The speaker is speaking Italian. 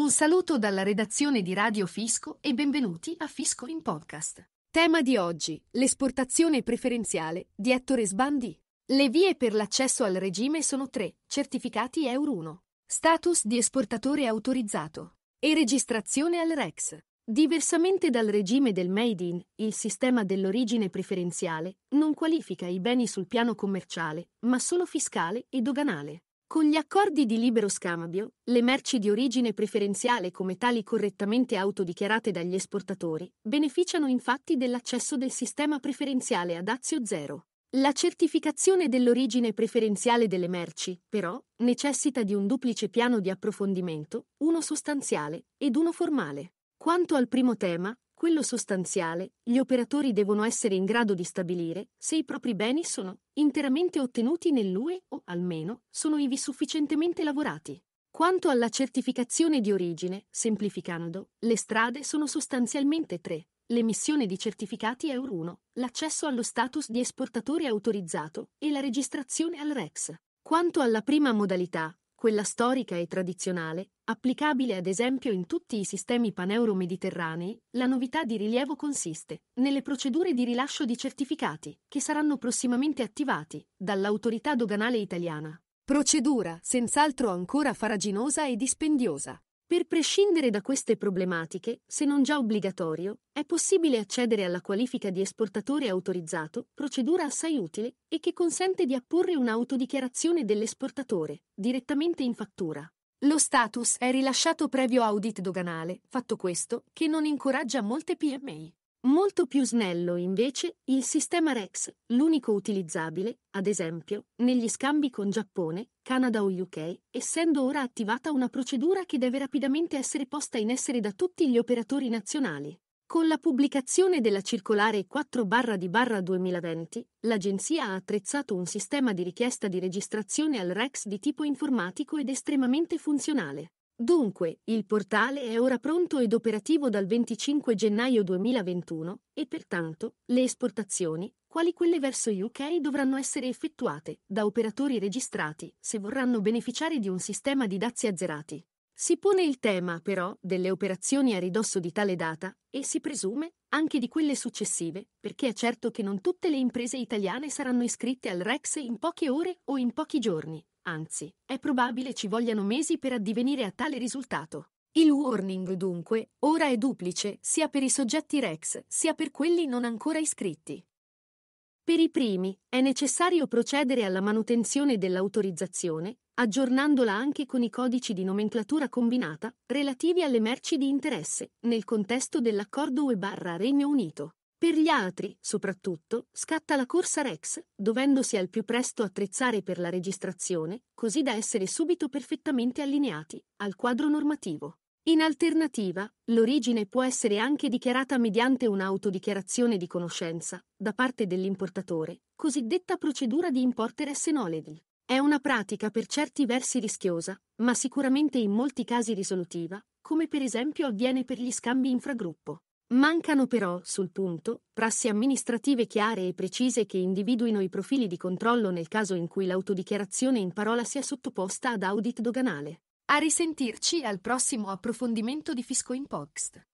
Un saluto dalla redazione di Radio Fisco e benvenuti a Fisco in Podcast. Tema di oggi: l'esportazione preferenziale di Ettore Sbandi. Le vie per l'accesso al regime sono tre, certificati Euro 1, status di esportatore autorizzato e registrazione al REX. Diversamente dal regime del Made in, il sistema dell'origine preferenziale non qualifica i beni sul piano commerciale, ma solo fiscale e doganale. Con gli accordi di libero scambio, le merci di origine preferenziale come tali correttamente autodichiarate dagli esportatori beneficiano infatti dell'accesso del sistema preferenziale ad azio zero. La certificazione dell'origine preferenziale delle merci, però, necessita di un duplice piano di approfondimento, uno sostanziale ed uno formale. Quanto al primo tema, quello sostanziale, gli operatori devono essere in grado di stabilire se i propri beni sono interamente ottenuti nell'UE o, almeno, sono ivi sufficientemente lavorati. Quanto alla certificazione di origine, semplificando, le strade sono sostanzialmente tre. L'emissione di certificati Euro 1, l'accesso allo status di esportatore autorizzato e la registrazione al REX. Quanto alla prima modalità, quella storica e tradizionale, applicabile ad esempio in tutti i sistemi paneuro-mediterranei, la novità di rilievo consiste nelle procedure di rilascio di certificati, che saranno prossimamente attivati dall'autorità doganale italiana. Procedura senz'altro ancora faraginosa e dispendiosa, per prescindere da queste problematiche, se non già obbligatorio, è possibile accedere alla qualifica di esportatore autorizzato, procedura assai utile e che consente di apporre un'autodichiarazione dell'esportatore, direttamente in fattura. Lo status è rilasciato previo audit doganale, fatto questo che non incoraggia molte PMI. Molto più snello, invece, il sistema REX, l'unico utilizzabile, ad esempio, negli scambi con Giappone, Canada o UK, essendo ora attivata una procedura che deve rapidamente essere posta in essere da tutti gli operatori nazionali. Con la pubblicazione della circolare 4 di 2020, l'Agenzia ha attrezzato un sistema di richiesta di registrazione al REX di tipo informatico ed estremamente funzionale. Dunque, il portale è ora pronto ed operativo dal 25 gennaio 2021 e pertanto le esportazioni, quali quelle verso UK, dovranno essere effettuate da operatori registrati se vorranno beneficiare di un sistema di dazi azzerati. Si pone il tema, però, delle operazioni a ridosso di tale data e si presume anche di quelle successive, perché è certo che non tutte le imprese italiane saranno iscritte al REX in poche ore o in pochi giorni, Anzi, è probabile ci vogliano mesi per addivenire a tale risultato. Il warning dunque ora è duplice sia per i soggetti REX sia per quelli non ancora iscritti. Per i primi è necessario procedere alla manutenzione dell'autorizzazione, aggiornandola anche con i codici di nomenclatura combinata relativi alle merci di interesse nel contesto dell'accordo UE-Regno Unito. Per gli altri, soprattutto, scatta la corsa Rex, dovendosi al più presto attrezzare per la registrazione, così da essere subito perfettamente allineati al quadro normativo. In alternativa, l'origine può essere anche dichiarata mediante un'autodichiarazione di conoscenza da parte dell'importatore, cosiddetta procedura di importer S. Knowledge. È una pratica per certi versi rischiosa, ma sicuramente in molti casi risolutiva, come per esempio avviene per gli scambi infragruppo. Mancano però, sul punto, prassi amministrative chiare e precise che individuino i profili di controllo nel caso in cui l'autodichiarazione in parola sia sottoposta ad audit doganale. A risentirci al prossimo approfondimento di Fisco in Poxt.